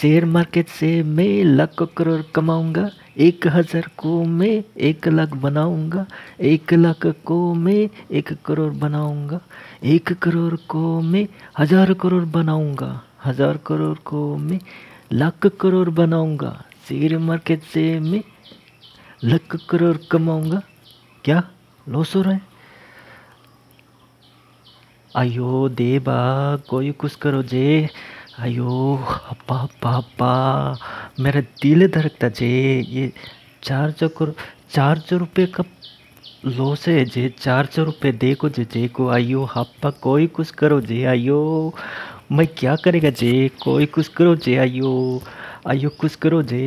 share market से मैं लाख करोड़ कमाऊंगा एक हज़ार को मैं एक लाख बनाऊंगा एक लाख को मैं एक करोड़ बनाऊंगा एक करोड़ को मैं हज़ार करोड़ बनाऊंगा हज़ार करोड़ को मैं लाख करोड़ बनाऊंगा शेयर मार्केट से मैं लाख करोड़ कमाऊंगा क्या लॉस हो रहा है अयो देवा कोई कुछ करो जे आयो ಅಪ್ಪ पापा मेरा दिल धड़कता जे ये चार सौ करो चार सौ रुपये का लॉस है जे चार सौ रुपये देखो जे जे को आइयो हापा कोई कुछ करो जे आइयो मैं क्या करेगा जे कोई कुछ करो जे आइयो आइयो कुछ करो जे